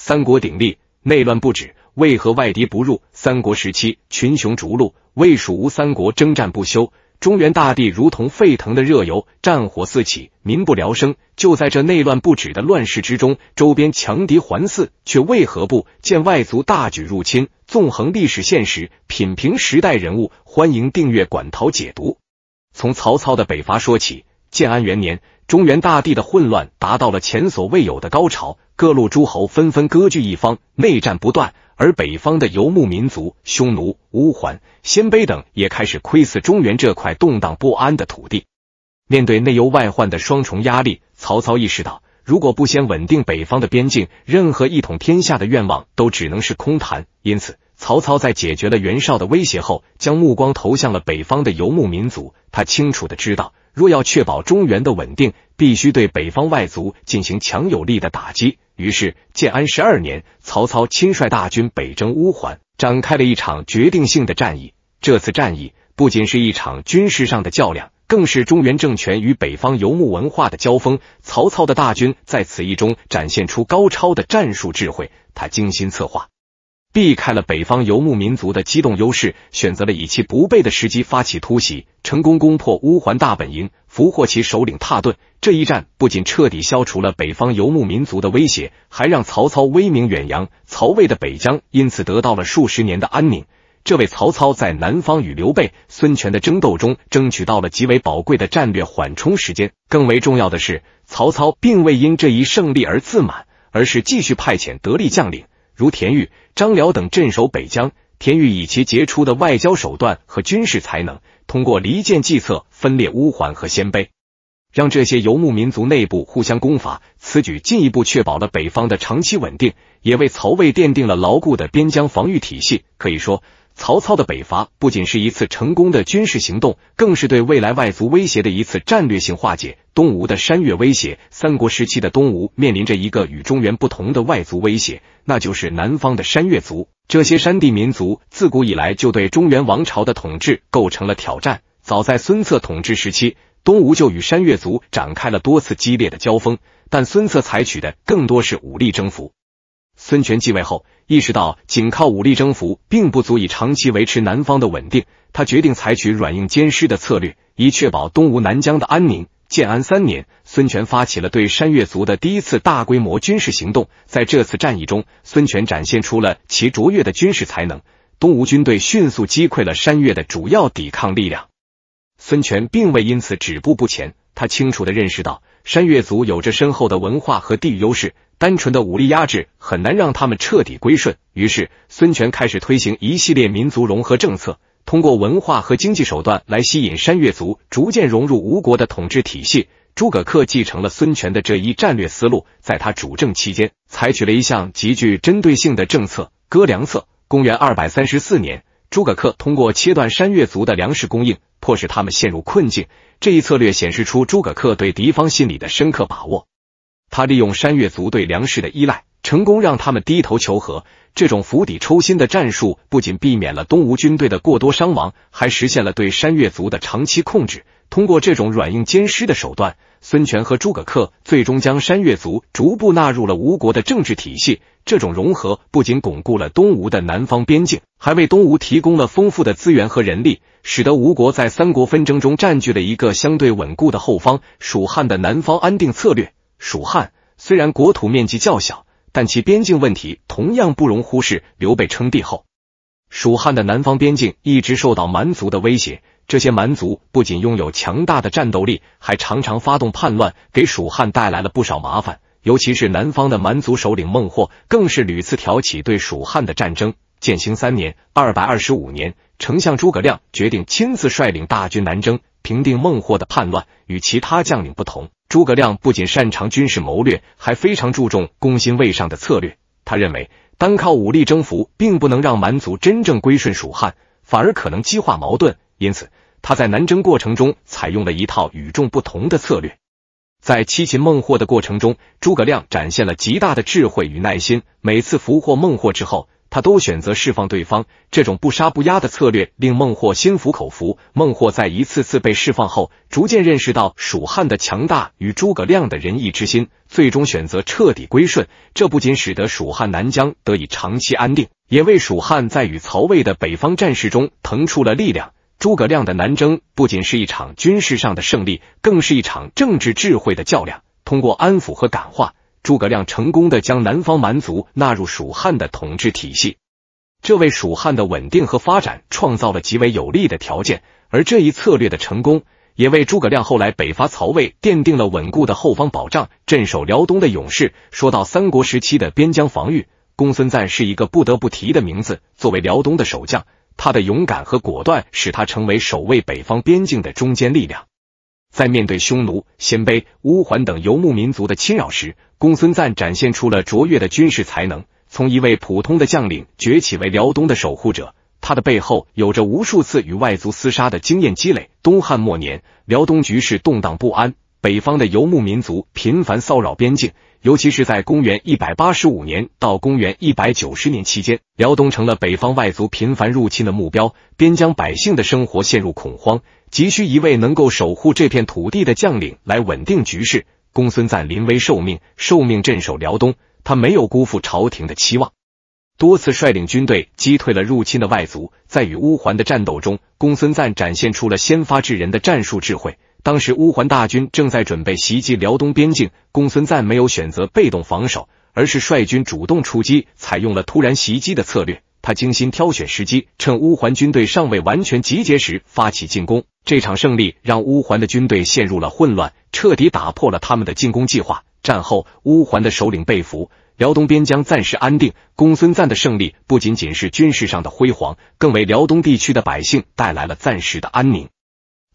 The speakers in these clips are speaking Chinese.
三国鼎立，内乱不止，为何外敌不入？三国时期，群雄逐鹿，魏蜀吴三国征战不休，中原大地如同沸腾的热油，战火四起，民不聊生。就在这内乱不止的乱世之中，周边强敌环伺，却为何不见外族大举入侵？纵横历史现实，品评时代人物，欢迎订阅《管陶解读》。从曹操的北伐说起，建安元年，中原大地的混乱达到了前所未有的高潮。各路诸侯纷纷割据一方，内战不断，而北方的游牧民族匈奴、乌桓、鲜卑等也开始窥伺中原这块动荡不安的土地。面对内忧外患的双重压力，曹操意识到，如果不先稳定北方的边境，任何一统天下的愿望都只能是空谈。因此，曹操在解决了袁绍的威胁后，将目光投向了北方的游牧民族。他清楚的知道，若要确保中原的稳定，必须对北方外族进行强有力的打击。于是，建安十二年，曹操亲率大军北征乌桓，展开了一场决定性的战役。这次战役不仅是一场军事上的较量，更是中原政权与北方游牧文化的交锋。曹操的大军在此役中展现出高超的战术智慧，他精心策划，避开了北方游牧民族的机动优势，选择了以其不备的时机发起突袭，成功攻破乌桓大本营。俘获其首领蹋顿，这一战不仅彻底消除了北方游牧民族的威胁，还让曹操威名远扬。曹魏的北疆因此得到了数十年的安宁。这为曹操在南方与刘备、孙权的争斗中，争取到了极为宝贵的战略缓冲时间。更为重要的是，曹操并未因这一胜利而自满，而是继续派遣得力将领如田玉、张辽等镇守北疆。田玉以其杰出的外交手段和军事才能。通过离间计策分裂乌桓和鲜卑，让这些游牧民族内部互相攻伐，此举进一步确保了北方的长期稳定，也为曹魏奠定了牢固的边疆防御体系。可以说。曹操的北伐不仅是一次成功的军事行动，更是对未来外族威胁的一次战略性化解。东吴的山越威胁，三国时期的东吴面临着一个与中原不同的外族威胁，那就是南方的山越族。这些山地民族自古以来就对中原王朝的统治构成了挑战。早在孙策统治时期，东吴就与山越族展开了多次激烈的交锋，但孙策采取的更多是武力征服。孙权继位后，意识到仅靠武力征服并不足以长期维持南方的稳定，他决定采取软硬兼施的策略，以确保东吴南疆的安宁。建安三年，孙权发起了对山越族的第一次大规模军事行动。在这次战役中，孙权展现出了其卓越的军事才能，东吴军队迅速击溃了山越的主要抵抗力量。孙权并未因此止步不前，他清楚的认识到。山越族有着深厚的文化和地域优势，单纯的武力压制很难让他们彻底归顺。于是，孙权开始推行一系列民族融合政策，通过文化和经济手段来吸引山越族，逐渐融入吴国的统治体系。诸葛恪继承了孙权的这一战略思路，在他主政期间，采取了一项极具针对性的政策——割粮策。公元二百三十四年，诸葛恪通过切断山越族的粮食供应。迫使他们陷入困境，这一策略显示出诸葛恪对敌方心理的深刻把握。他利用山越族对粮食的依赖，成功让他们低头求和。这种釜底抽薪的战术不仅避免了东吴军队的过多伤亡，还实现了对山越族的长期控制。通过这种软硬兼施的手段，孙权和诸葛恪最终将山越族逐步纳入了吴国的政治体系。这种融合不仅巩固了东吴的南方边境，还为东吴提供了丰富的资源和人力，使得吴国在三国纷争中占据了一个相对稳固的后方。蜀汉的南方安定策略，蜀汉虽然国土面积较小，但其边境问题同样不容忽视。刘备称帝后。蜀汉的南方边境一直受到蛮族的威胁，这些蛮族不仅拥有强大的战斗力，还常常发动叛乱，给蜀汉带来了不少麻烦。尤其是南方的蛮族首领孟获，更是屡次挑起对蜀汉的战争。建兴三年（二百二十五年），丞相诸葛亮决定亲自率领大军南征，平定孟获的叛乱。与其他将领不同，诸葛亮不仅擅长军事谋略，还非常注重攻心为上的策略。他认为。单靠武力征服，并不能让蛮族真正归顺蜀汉，反而可能激化矛盾。因此，他在南征过程中采用了一套与众不同的策略。在七擒孟获的过程中，诸葛亮展现了极大的智慧与耐心。每次俘获孟获之后，他都选择释放对方，这种不杀不压的策略令孟获心服口服。孟获在一次次被释放后，逐渐认识到蜀汉的强大与诸葛亮的仁义之心，最终选择彻底归顺。这不仅使得蜀汉南疆得以长期安定，也为蜀汉在与曹魏的北方战事中腾出了力量。诸葛亮的南征不仅是一场军事上的胜利，更是一场政治智慧的较量。通过安抚和感化。诸葛亮成功的将南方蛮族纳入蜀汉的统治体系，这为蜀汉的稳定和发展创造了极为有利的条件。而这一策略的成功，也为诸葛亮后来北伐曹魏奠定了稳固的后方保障。镇守辽东的勇士，说到三国时期的边疆防御，公孙瓒是一个不得不提的名字。作为辽东的守将，他的勇敢和果断使他成为守卫北方边境的中坚力量。在面对匈奴、鲜卑、乌桓等游牧民族的侵扰时，公孙瓒展现出了卓越的军事才能，从一位普通的将领崛起为辽东的守护者。他的背后有着无数次与外族厮杀的经验积累。东汉末年，辽东局势动荡不安。北方的游牧民族频繁骚扰边境，尤其是在公元一百八十五年到公元一百九十年期间，辽东成了北方外族频繁入侵的目标，边疆百姓的生活陷入恐慌，急需一位能够守护这片土地的将领来稳定局势。公孙瓒临危受命，受命镇守辽东，他没有辜负朝廷的期望，多次率领军队击退了入侵的外族。在与乌桓的战斗中，公孙瓒展现出了先发制人的战术智慧。当时乌桓大军正在准备袭击辽东边境，公孙瓒没有选择被动防守，而是率军主动出击，采用了突然袭击的策略。他精心挑选时机，趁乌桓军队尚未完全集结时发起进攻。这场胜利让乌桓的军队陷入了混乱，彻底打破了他们的进攻计划。战后，乌桓的首领被俘，辽东边疆暂时安定。公孙瓒的胜利不仅仅是军事上的辉煌，更为辽东地区的百姓带来了暂时的安宁。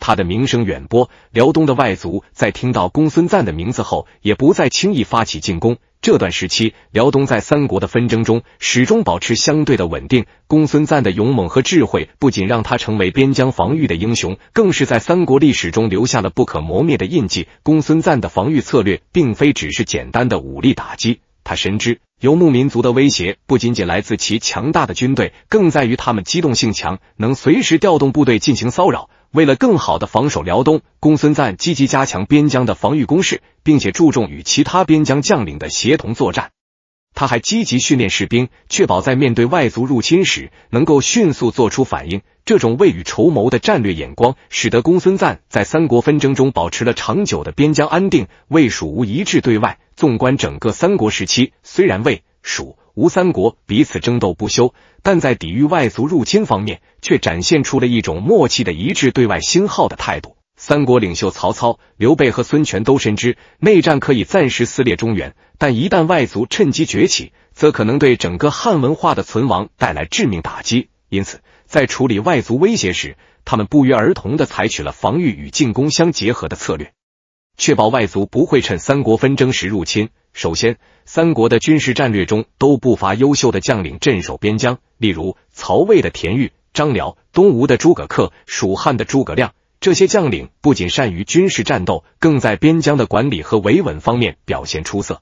他的名声远播，辽东的外族在听到公孙瓒的名字后，也不再轻易发起进攻。这段时期，辽东在三国的纷争中始终保持相对的稳定。公孙瓒的勇猛和智慧不仅让他成为边疆防御的英雄，更是在三国历史中留下了不可磨灭的印记。公孙瓒的防御策略并非只是简单的武力打击，他深知游牧民族的威胁不仅仅来自其强大的军队，更在于他们机动性强，能随时调动部队进行骚扰。为了更好的防守辽东，公孙瓒积极加强边疆的防御工事，并且注重与其他边疆将领的协同作战。他还积极训练士兵，确保在面对外族入侵时能够迅速做出反应。这种未雨绸缪的战略眼光，使得公孙瓒在三国纷争中保持了长久的边疆安定。魏蜀吴一致对外，纵观整个三国时期，虽然魏蜀。吴、三国彼此争斗不休，但在抵御外族入侵方面，却展现出了一种默契的一致对外信号的态度。三国领袖曹操、刘备和孙权都深知，内战可以暂时撕裂中原，但一旦外族趁机崛起，则可能对整个汉文化的存亡带来致命打击。因此，在处理外族威胁时，他们不约而同的采取了防御与进攻相结合的策略。确保外族不会趁三国纷争时入侵。首先，三国的军事战略中都不乏优秀的将领镇守边疆，例如曹魏的田豫、张辽，东吴的诸葛恪、蜀汉的诸葛亮。这些将领不仅善于军事战斗，更在边疆的管理和维稳方面表现出色。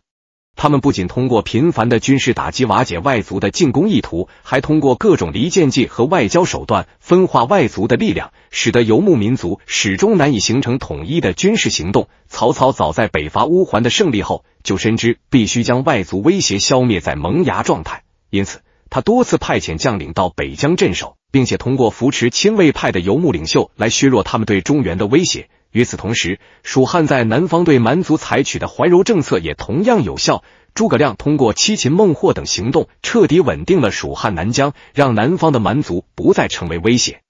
他们不仅通过频繁的军事打击瓦解外族的进攻意图，还通过各种离间计和外交手段分化外族的力量，使得游牧民族始终难以形成统一的军事行动。曹操早在北伐乌桓的胜利后，就深知必须将外族威胁消灭在萌芽状态，因此他多次派遣将领到北疆镇守，并且通过扶持亲卫派的游牧领袖来削弱他们对中原的威胁。与此同时，蜀汉在南方对蛮族采取的怀柔政策也同样有效。诸葛亮通过七擒孟获等行动，彻底稳定了蜀汉南疆，让南方的蛮族不再成为威胁。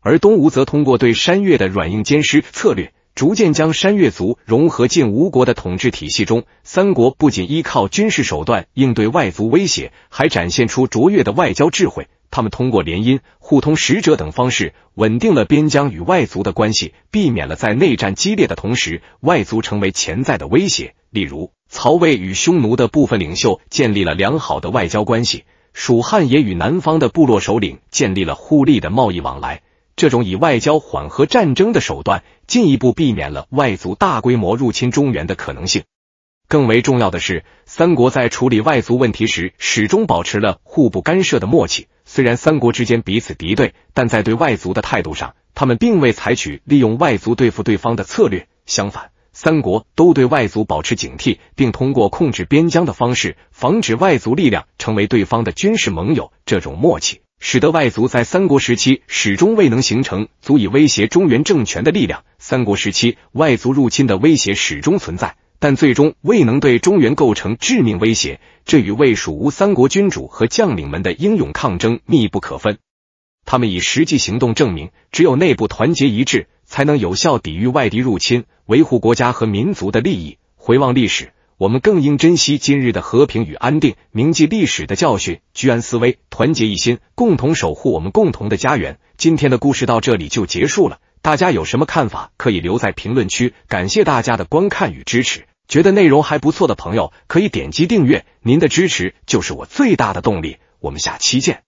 而东吴则通过对山越的软硬兼施策略，逐渐将山越族融合进吴国的统治体系中。三国不仅依靠军事手段应对外族威胁，还展现出卓越的外交智慧。他们通过联姻、互通使者等方式，稳定了边疆与外族的关系，避免了在内战激烈的同时，外族成为潜在的威胁。例如，曹魏与匈奴的部分领袖建立了良好的外交关系，蜀汉也与南方的部落首领建立了互利的贸易往来。这种以外交缓和战争的手段，进一步避免了外族大规模入侵中原的可能性。更为重要的是，三国在处理外族问题时，始终保持了互不干涉的默契。虽然三国之间彼此敌对，但在对外族的态度上，他们并未采取利用外族对付对方的策略。相反，三国都对外族保持警惕，并通过控制边疆的方式，防止外族力量成为对方的军事盟友。这种默契使得外族在三国时期始终未能形成足以威胁中原政权的力量。三国时期，外族入侵的威胁始终存在。但最终未能对中原构成致命威胁，这与魏、蜀、吴三国君主和将领们的英勇抗争密不可分。他们以实际行动证明，只有内部团结一致，才能有效抵御外敌入侵，维护国家和民族的利益。回望历史，我们更应珍惜今日的和平与安定，铭记历史的教训，居安思危，团结一心，共同守护我们共同的家园。今天的故事到这里就结束了，大家有什么看法可以留在评论区。感谢大家的观看与支持。觉得内容还不错的朋友，可以点击订阅。您的支持就是我最大的动力。我们下期见。